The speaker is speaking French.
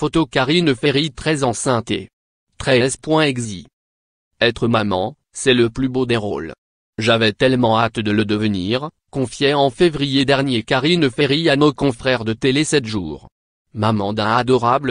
Photo Karine Ferry très enceinte et Être maman, c'est le plus beau des rôles. J'avais tellement hâte de le devenir, confiait en février dernier Karine Ferry à nos confrères de Télé 7 jours. Maman d'un adorable